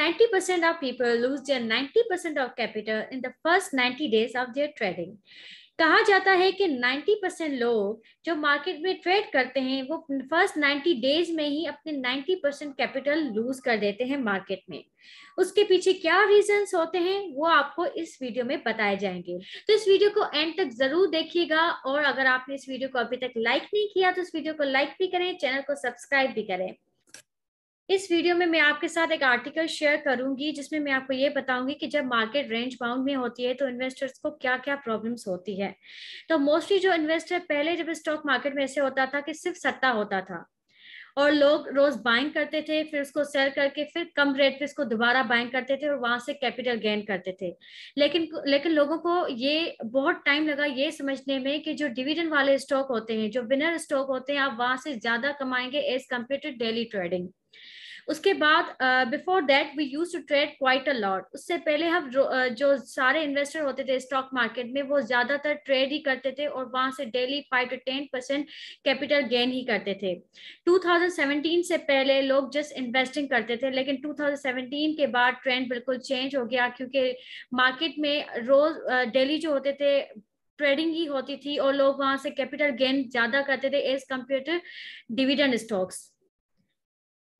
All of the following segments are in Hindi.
90% of people lose their 90% of capital in the first 90 days of their trading. कहा जाता है कि 90 परसेंट लोग जो मार्केट में ट्रेड करते हैं वो फर्स्ट 90 डेज में ही अपने 90 परसेंट कैपिटल लूज कर देते हैं मार्केट में उसके पीछे क्या रीजंस होते हैं वो आपको इस वीडियो में बताए जाएंगे तो इस वीडियो को एंड तक जरूर देखिएगा और अगर आपने इस वीडियो को अभी तक लाइक नहीं किया तो इस वीडियो को लाइक भी करें चैनल को सब्सक्राइब भी करें इस वीडियो में मैं आपके साथ एक आर्टिकल शेयर करूंगी जिसमें मैं आपको ये बताऊंगी कि जब मार्केट रेंज बाउंड में होती है तो इन्वेस्टर्स को क्या क्या प्रॉब्लम्स होती है तो मोस्टली जो इन्वेस्टर पहले जब स्टॉक मार्केट में ऐसे होता था कि सिर्फ सत्ता होता था और लोग रोज बाइंग करते थे फिर उसको सेल करके फिर कम रेट पे उसको दोबारा बाइंग करते थे और वहां से कैपिटल गेन करते थे लेकिन लेकिन लोगों को ये बहुत टाइम लगा ये समझने में कि जो डिविडेंड वाले स्टॉक होते हैं जो विनर स्टॉक होते हैं आप वहां से ज्यादा कमाएंगे as compared to daily trading उसके बाद before that we use to trade quite a lot उससे पहले हम जो uh, सारे इन्वेस्टर होते थे स्टॉक मार्केट में वो ज्यादातर ट्रेड ही करते थे और वहां से daily five to ten percent capital gain ही करते थे 2017 से पहले लोग जस्ट इन्वेस्टिंग करते थे लेकिन 2017 के बाद ट्रेंड बिल्कुल चेंज हो गया क्योंकि मार्केट में रोज डेली uh, जो होते थे ट्रेडिंग ही होती थी और लोग वहां से कैपिटल गेन ज्यादा करते थे as compared to dividend stocks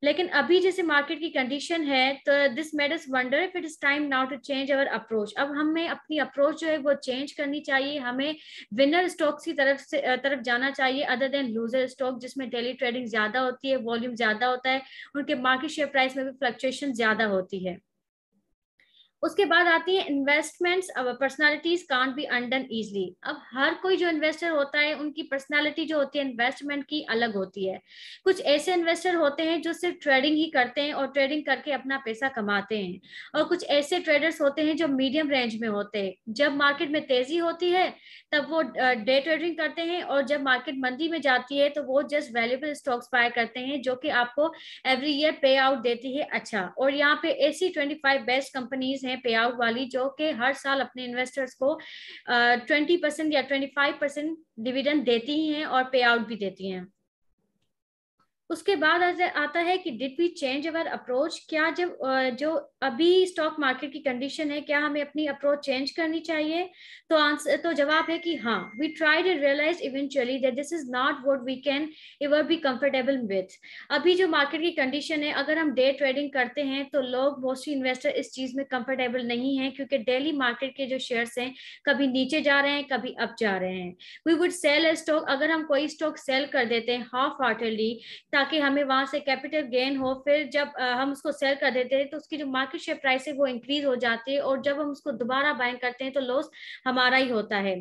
लेकिन अभी जैसे मार्केट की कंडीशन है तो this made us wonder if it is time now to change our approach अब हमें अपनी अप्रोच जो है वो चेंज करनी चाहिए हमें विनर स्टॉक्स की तरफ से तरफ जाना चाहिए अदर देन लूजर स्टॉक जिसमें डेली ट्रेडिंग ज्यादा होती है वॉल्यूम ज्यादा होता है उनके मार्केट शेयर प्राइस में भी फ्लक्चुएशन ज्यादा होती है उसके बाद आती है इन्वेस्टमेंट्स अब personalities can't be undone easily अब हर कोई जो इन्वेस्टर होता है उनकी पर्सनालिटी जो होती है इन्वेस्टमेंट की अलग होती है कुछ ऐसे इन्वेस्टर होते हैं जो सिर्फ ट्रेडिंग ही करते हैं और ट्रेडिंग करके अपना पैसा कमाते हैं और कुछ ऐसे ट्रेडर्स होते हैं जो मीडियम रेंज में होते हैं जब मार्केट में तेजी होती है तब वो डे ट्रेडिंग करते हैं और जब मार्केट मंदी में जाती है तो वो जस्ट वैल्यूबल स्टॉक्स बाय करते हैं जो कि आपको एवरी ईयर पे आउट देती है अच्छा और यहाँ पे ऐसी ट्वेंटी बेस्ट कंपनीज हैं पे आउट वाली जो कि हर साल अपने इन्वेस्टर्स को ट्वेंटी परसेंट या ट्वेंटी फाइव परसेंट डिविडेंड देती हैं और पे आउट भी देती हैं उसके बाद आता है कि did we change our approach क्या जब जो अभी स्टॉक मार्केट की कंडीशन है क्या हमें अपनी अप्रोच चेंज करनी चाहिए तो आंसर तो जवाब है कि हाँ we try to realise eventually that this is not what we can ever be comfortable with अभी जो मार्केट की कंडीशन है अगर हम डे ट्रेडिंग करते हैं तो लोग मोस्टली इन्वेस्टर इस चीज में कंफर्टेबल नहीं है क्योंकि डेली मार्केट के जो शेयर्स हैं कभी नीचे जा रहे हैं कभी अप जा रहे हैं वी वुड सेल स्टॉक अगर हम कोई स्टॉक सेल कर देते हैं हाफ हार्टेडली ताकि हमें वहां से कैपिटल गेन हो फिर जब हम उसको सेल कर देते हैं तो उसकी जो मार्केट शेयर प्राइस है वो इंक्रीज हो जाती है और जब हम उसको दोबारा बाइंग करते हैं तो लॉस हमारा ही होता है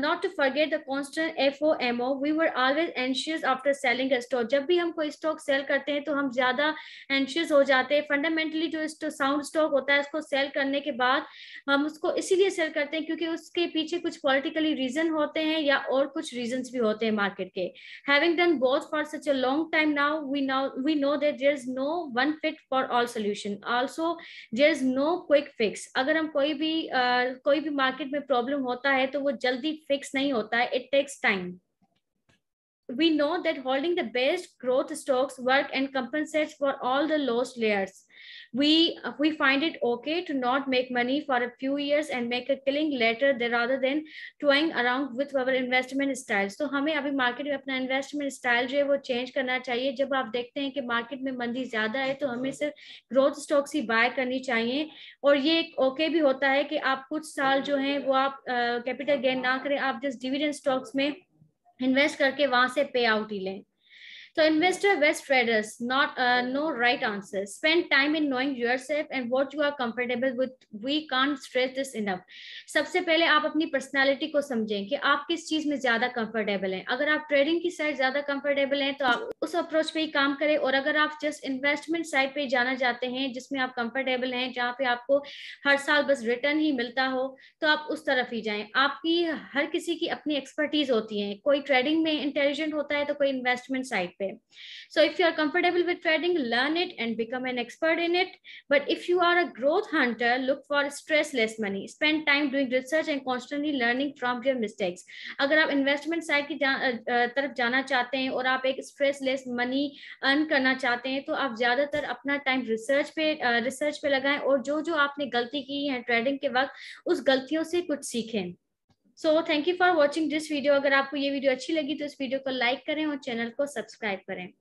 not to forget the constant F O M O we were always anxious after selling stock जब भी हम कोई स्टॉक सेल करते हैं तो हम ज्यादा एंशियस हो जाते हैं फंडामेंटली जो साउंड स्टॉक होता है उसको सेल करने के बाद हम उसको इसीलिए सेल करते हैं क्योंकि उसके पीछे कुछ पॉलिटिकली रीजन होते हैं या और कुछ रीजन भी होते हैं मार्केट के having done both for such a long time now we now we know that there is no one fit for all solution also there is no quick fix अगर हम कोई भी uh, problem, भी मार्केट में प्रॉब्लम होता है तो वो जल्दी fix we know that holding the best growth stocks work and compensates for all the lost layers. We, we find it okay to not make money for a few years and make a killing later rather than toying around with our investment style. So hame abhi market mein apna investment style jo hai wo change karna chahiye jab aap dekhte hain ki market mein mandi zyada hai to hame sirf growth stocks hi buy karni chahiye aur ye ek okay bhi hota hai ki aap kuch saal jo hain wo aap uh, capital gain na kare aap just dividend stocks mein invest करके वहां से पे आउट ही लें So investor best traders, not uh, no right answers. Spend time in knowing yourself and what you are comfortable with. We can't stress this enough. सबसे पहले आप अपनी पर्सनालिटी को समझें कि आप किस चीज में ज्यादा कंफर्टेबल हैं अगर आप ट्रेडिंग की साइड ज्यादा कंफर्टेबल हैं तो आप उस अप्रोच पे ही काम करें और अगर आप जस्ट इन्वेस्टमेंट साइड पे जाना चाहते हैं जिसमें आप कंफर्टेबल हैं जहाँ पे आपको हर साल बस रिटर्न ही मिलता हो तो आप उस तरफ ही जाएं आपकी हर किसी की अपनी एक्सपर्टीज होती है कोई ट्रेडिंग में इंटेलिजेंट होता है तो कोई इन्वेस्टमेंट साइड पे पे so if you are comfortable with trading learn it and become an expert in it but if you are a growth hunter look for stress money spend time doing research and constantly learning from your mistakes अगर आप इन्वेस्टमेंट साइड की तरफ जाना चाहते हैं और आप एक स्ट्रेस मनी अर्न करना चाहते हैं तो आप ज्यादातर अपना टाइम रिसर्च पे रिसर्च पे लगाएं और जो जो आपने गलती की है ट्रेडिंग के वक्त उस गलतियों से कुछ सीखें so thank you for watching this video अगर आपको ये वीडियो अच्छी लगी तो इस वीडियो को लाइक करें और चैनल को सब्सक्राइब करें